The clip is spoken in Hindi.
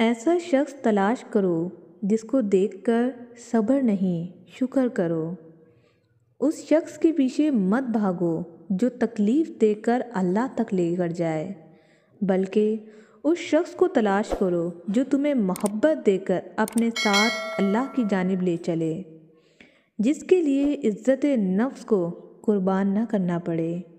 ऐसा शख्स तलाश करो जिसको देखकर सब्र नहीं शुक्र करो उस शख्स के पीछे मत भागो जो तकलीफ़ देकर अल्लाह तक लेकर जाए बल्कि उस शख्स को तलाश करो जो तुम्हें मोहब्बत देकर अपने साथ अल्लाह की जानब ले चले जिसके लिए इज़्ज़त नफ्स को कुर्बान ना करना पड़े